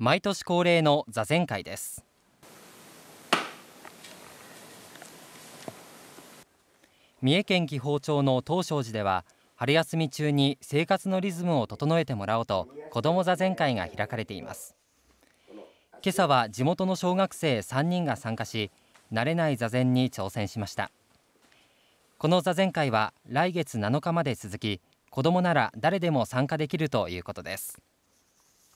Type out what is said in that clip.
毎年恒例の座禅会です三重県紀宝町の東照寺では春休み中に生活のリズムを整えてもらおうと子ども座禅会が開かれています今朝は地元の小学生3人が参加し慣れない座禅に挑戦しましたこの座禅会は来月7日まで続き子どもなら誰でも参加できるということです